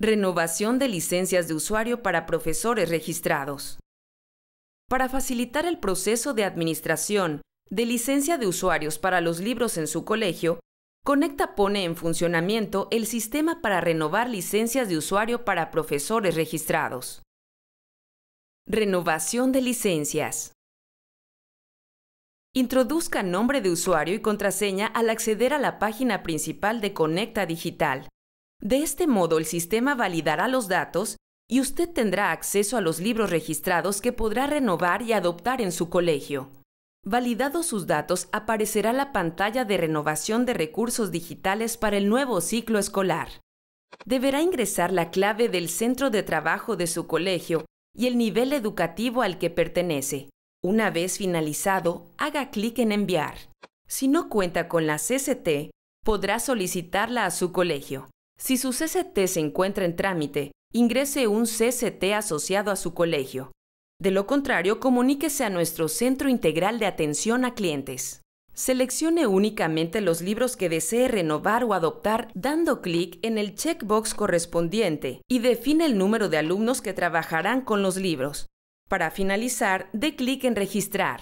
Renovación de licencias de usuario para profesores registrados. Para facilitar el proceso de administración de licencia de usuarios para los libros en su colegio, Conecta pone en funcionamiento el sistema para renovar licencias de usuario para profesores registrados. Renovación de licencias. Introduzca nombre de usuario y contraseña al acceder a la página principal de Conecta Digital. De este modo, el sistema validará los datos y usted tendrá acceso a los libros registrados que podrá renovar y adoptar en su colegio. Validados sus datos, aparecerá la pantalla de renovación de recursos digitales para el nuevo ciclo escolar. Deberá ingresar la clave del centro de trabajo de su colegio y el nivel educativo al que pertenece. Una vez finalizado, haga clic en enviar. Si no cuenta con la CCT, podrá solicitarla a su colegio. Si su CCT se encuentra en trámite, ingrese un CCT asociado a su colegio. De lo contrario, comuníquese a nuestro Centro Integral de Atención a Clientes. Seleccione únicamente los libros que desee renovar o adoptar dando clic en el checkbox correspondiente y define el número de alumnos que trabajarán con los libros. Para finalizar, dé clic en Registrar.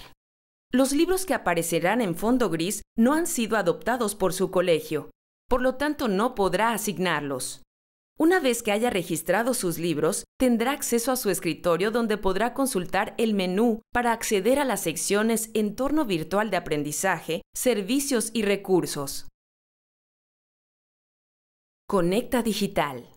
Los libros que aparecerán en fondo gris no han sido adoptados por su colegio por lo tanto no podrá asignarlos. Una vez que haya registrado sus libros, tendrá acceso a su escritorio donde podrá consultar el menú para acceder a las secciones Entorno Virtual de Aprendizaje, Servicios y Recursos. Conecta Digital.